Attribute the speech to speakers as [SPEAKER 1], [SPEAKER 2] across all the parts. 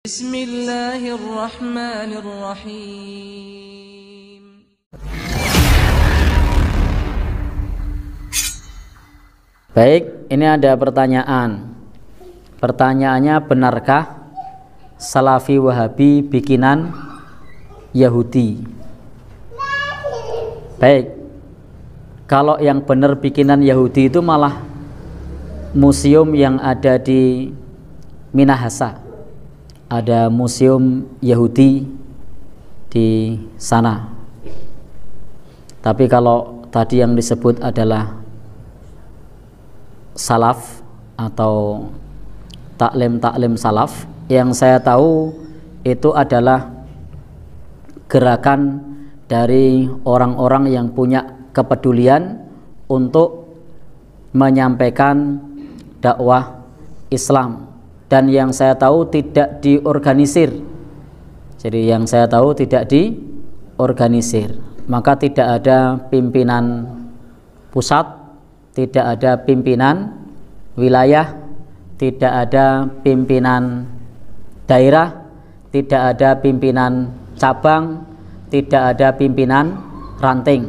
[SPEAKER 1] Bismillahirrahmanirrahim. Baik, ini ada pertanyaan. Pertanyaannya benarkah Salafi Wahabi bikinan Yahudi? Baik. Kalau yang benar bikinan Yahudi itu malah museum yang ada di Minahasa ada museum Yahudi di sana. Tapi kalau tadi yang disebut adalah salaf atau taklim-taklim salaf, yang saya tahu itu adalah gerakan dari orang-orang yang punya kepedulian untuk menyampaikan dakwah Islam dan yang saya tahu tidak diorganisir. Jadi yang saya tahu tidak diorganisir. Maka tidak ada pimpinan pusat, tidak ada pimpinan wilayah, tidak ada pimpinan daerah, tidak ada pimpinan cabang, tidak ada pimpinan ranting.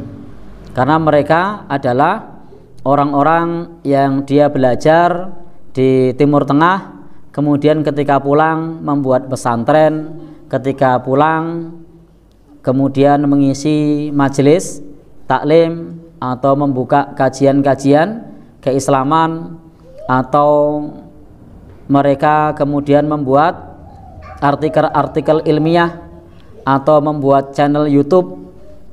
[SPEAKER 1] Karena mereka adalah orang-orang yang dia belajar di Timur Tengah kemudian ketika pulang membuat pesantren, ketika pulang kemudian mengisi majelis taklim atau membuka kajian-kajian keislaman atau mereka kemudian membuat artikel-artikel ilmiah atau membuat channel YouTube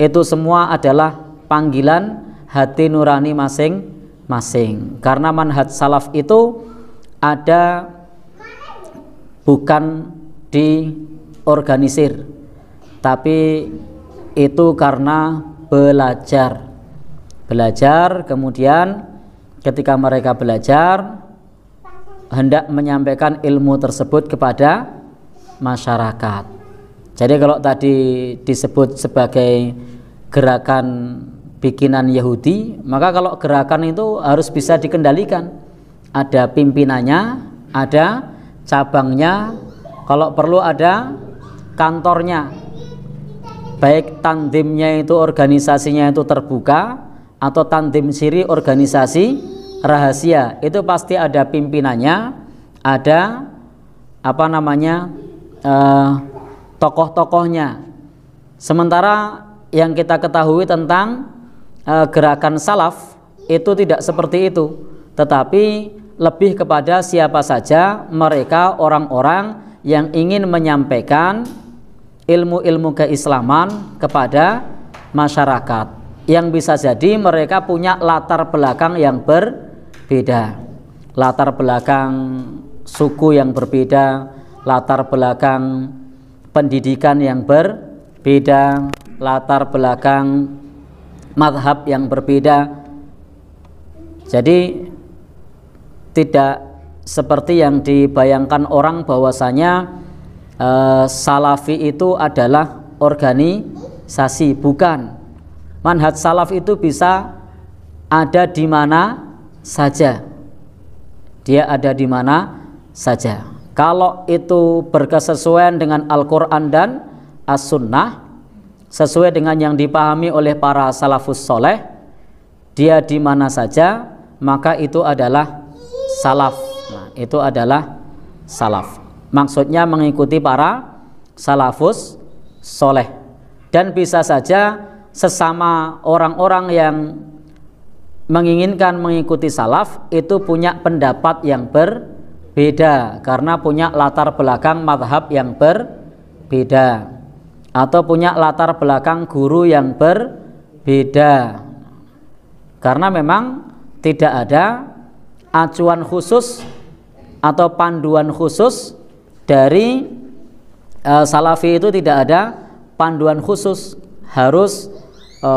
[SPEAKER 1] itu semua adalah panggilan hati nurani masing-masing karena manhaj salaf itu ada bukan diorganisir tapi itu karena belajar belajar kemudian ketika mereka belajar hendak menyampaikan ilmu tersebut kepada masyarakat jadi kalau tadi disebut sebagai gerakan bikinan Yahudi maka kalau gerakan itu harus bisa dikendalikan ada pimpinannya ada cabangnya, kalau perlu ada kantornya. Baik tandimnya itu organisasinya itu terbuka atau tandim siri organisasi rahasia. Itu pasti ada pimpinannya, ada apa namanya? Eh, tokoh-tokohnya. Sementara yang kita ketahui tentang eh, gerakan salaf itu tidak seperti itu, tetapi lebih kepada siapa saja mereka orang-orang yang ingin menyampaikan ilmu-ilmu keislaman kepada masyarakat yang bisa jadi mereka punya latar belakang yang berbeda latar belakang suku yang berbeda latar belakang pendidikan yang berbeda latar belakang madhab yang berbeda jadi tidak seperti yang dibayangkan orang bahwasanya e, salafi itu adalah organisasi bukan manhaj salaf itu bisa ada di mana saja dia ada di mana saja kalau itu berkesesuaian dengan Al-Quran dan As-Sunnah sesuai dengan yang dipahami oleh para salafus soleh dia di mana saja maka itu adalah salaf. Nah, itu adalah salaf. Maksudnya mengikuti para salafus soleh. Dan bisa saja sesama orang-orang yang menginginkan mengikuti salaf itu punya pendapat yang berbeda karena punya latar belakang madhab yang berbeda atau punya latar belakang guru yang berbeda karena memang tidak ada acuan khusus atau panduan khusus dari e, salafi itu tidak ada panduan khusus harus e,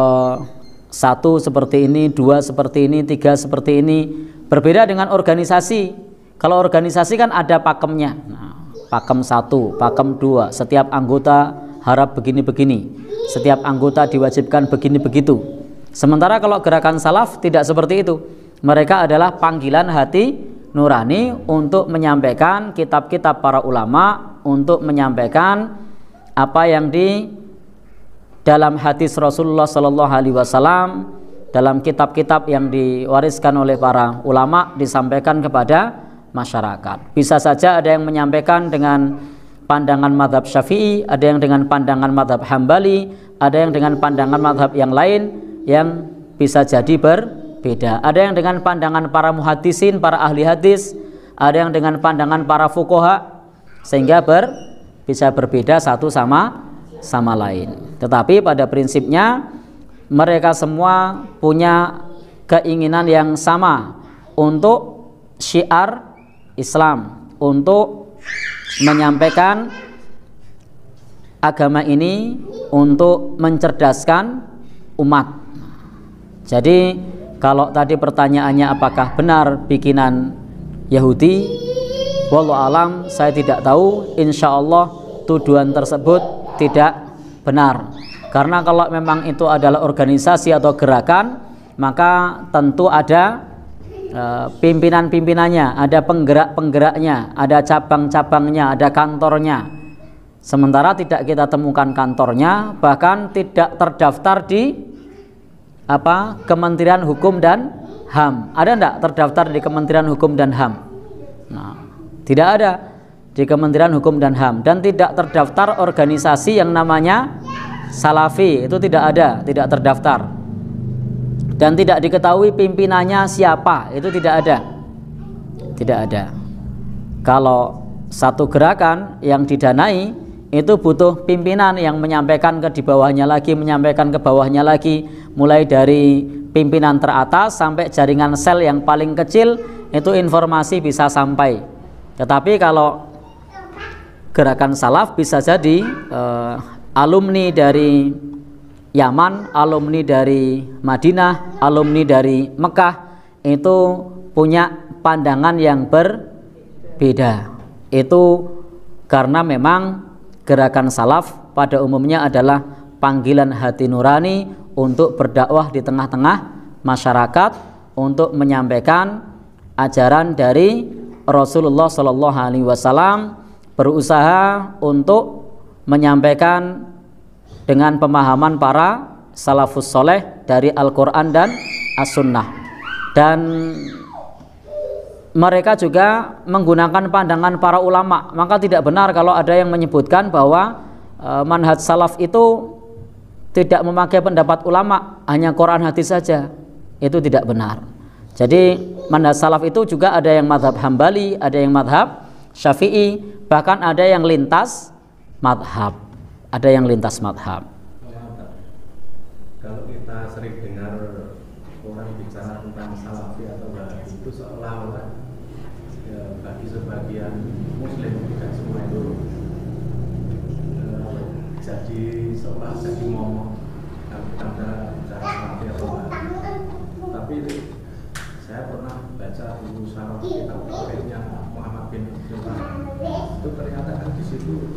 [SPEAKER 1] satu seperti ini dua seperti ini tiga seperti ini berbeda dengan organisasi kalau organisasi kan ada pakemnya nah, pakem satu pakem dua setiap anggota harap begini begini setiap anggota diwajibkan begini begitu sementara kalau gerakan salaf tidak seperti itu mereka adalah panggilan hati nurani untuk menyampaikan kitab-kitab para ulama, untuk menyampaikan apa yang di dalam hadis Rasulullah Sallallahu Alaihi Wasallam dalam kitab-kitab yang diwariskan oleh para ulama disampaikan kepada masyarakat. Bisa saja ada yang menyampaikan dengan pandangan madhab syafi'i, ada yang dengan pandangan madhab hambali, ada yang dengan pandangan madhab yang lain yang bisa jadi ber beda. Ada yang dengan pandangan para muhadisin, para ahli hadis, ada yang dengan pandangan para fukoha, sehingga ber, bisa berbeda satu sama sama lain. Tetapi pada prinsipnya mereka semua punya keinginan yang sama untuk syiar Islam, untuk menyampaikan agama ini untuk mencerdaskan umat. Jadi kalau tadi pertanyaannya apakah benar bikinan Yahudi? Wallah alam, saya tidak tahu. Insya Allah tuduhan tersebut tidak benar. Karena kalau memang itu adalah organisasi atau gerakan, maka tentu ada uh, pimpinan-pimpinannya, ada penggerak-penggeraknya, ada cabang-cabangnya, ada kantornya. Sementara tidak kita temukan kantornya, bahkan tidak terdaftar di apa Kementerian Hukum dan HAM. Ada enggak terdaftar di Kementerian Hukum dan HAM? Nah, tidak ada di Kementerian Hukum dan HAM dan tidak terdaftar organisasi yang namanya Salafi itu tidak ada, tidak terdaftar. Dan tidak diketahui pimpinannya siapa, itu tidak ada. Tidak ada. Kalau satu gerakan yang didanai itu butuh pimpinan yang menyampaikan ke di bawahnya lagi, menyampaikan ke bawahnya lagi, mulai dari pimpinan teratas sampai jaringan sel yang paling kecil itu informasi bisa sampai tetapi kalau gerakan salaf bisa jadi eh, alumni dari Yaman, alumni dari Madinah, alumni dari Mekah itu punya pandangan yang berbeda. Itu karena memang gerakan salaf pada umumnya adalah panggilan hati nurani untuk berdakwah di tengah-tengah masyarakat untuk menyampaikan ajaran dari Rasulullah Shallallahu Alaihi Wasallam berusaha untuk menyampaikan dengan pemahaman para salafus soleh dari Al-Quran dan As-Sunnah dan mereka juga menggunakan pandangan para ulama maka tidak benar kalau ada yang menyebutkan bahwa e, manhaj salaf itu tidak memakai pendapat ulama hanya Quran hadis saja itu tidak benar jadi mandat salaf itu juga ada yang madhab hambali ada yang madhab syafi'i bahkan ada yang lintas madhab ada yang lintas madhab kalau kita sering dengar orang bicara tentang salafi atau wahabi itu seolah-olah ya, bagi sebagian muslim seolah jadi ngomong tanda cara mati atau tapi saya pernah baca buku sarah kitab tafsirnya Muhammad bin Abdullah itu ternyata kan di situ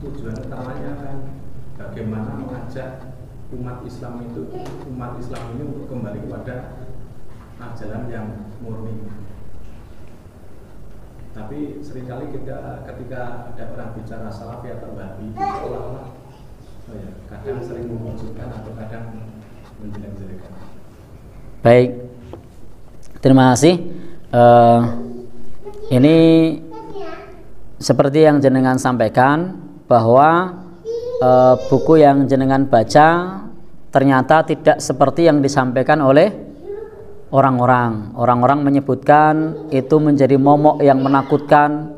[SPEAKER 1] tujuan utamanya kan bagaimana mengajak umat Islam itu umat Islam ini untuk kembali kepada ajaran yang murni tapi seringkali kita ketika ada orang bicara salafi atau babi seolah-olah Oh iya, kadang sering memojokkan atau kadang menjelek-jelekan baik terima kasih uh, ini seperti yang jenengan sampaikan bahwa uh, buku yang jenengan baca ternyata tidak seperti yang disampaikan oleh orang-orang. Orang-orang menyebutkan itu menjadi momok yang menakutkan,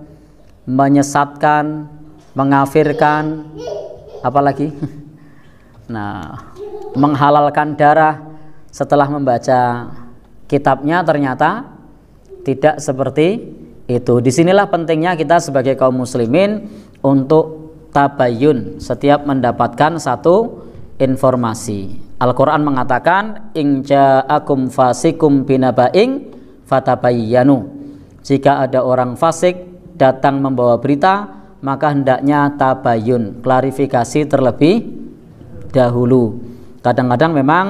[SPEAKER 1] menyesatkan, mengafirkan, apalagi nah menghalalkan darah setelah membaca kitabnya ternyata tidak seperti itu disinilah pentingnya kita sebagai kaum muslimin untuk tabayun setiap mendapatkan satu informasi Al-Quran mengatakan inja akum fasikum binabaing fatabayyanu jika ada orang fasik datang membawa berita maka hendaknya tabayun, klarifikasi terlebih dahulu. Kadang-kadang memang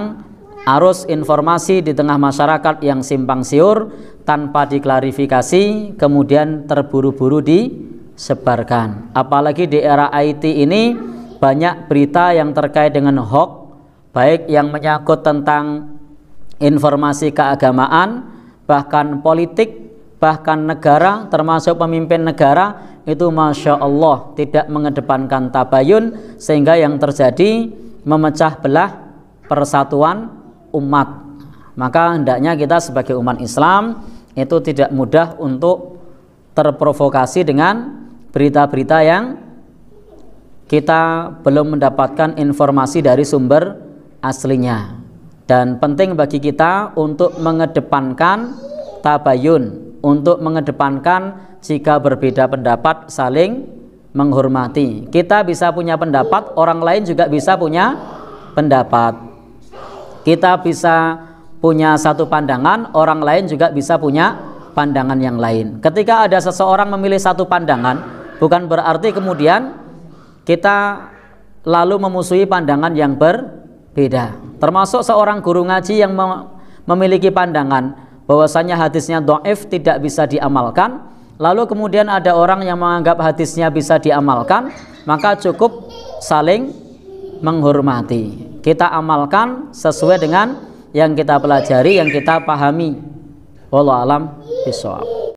[SPEAKER 1] arus informasi di tengah masyarakat yang simpang siur tanpa diklarifikasi kemudian terburu-buru disebarkan. Apalagi di era IT ini banyak berita yang terkait dengan hoax baik yang menyangkut tentang informasi keagamaan bahkan politik bahkan negara termasuk pemimpin negara itu masya Allah tidak mengedepankan tabayun sehingga yang terjadi memecah belah persatuan umat maka hendaknya kita sebagai umat Islam itu tidak mudah untuk terprovokasi dengan berita-berita yang kita belum mendapatkan informasi dari sumber aslinya dan penting bagi kita untuk mengedepankan tabayun untuk mengedepankan jika berbeda pendapat saling menghormati. Kita bisa punya pendapat, orang lain juga bisa punya pendapat. Kita bisa punya satu pandangan, orang lain juga bisa punya pandangan yang lain. Ketika ada seseorang memilih satu pandangan, bukan berarti kemudian kita lalu memusuhi pandangan yang berbeda. Termasuk seorang guru ngaji yang memiliki pandangan bahwasanya hadisnya do'if tidak bisa diamalkan lalu kemudian ada orang yang menganggap hadisnya bisa diamalkan maka cukup saling menghormati kita amalkan sesuai dengan yang kita pelajari yang kita pahami wallahu alam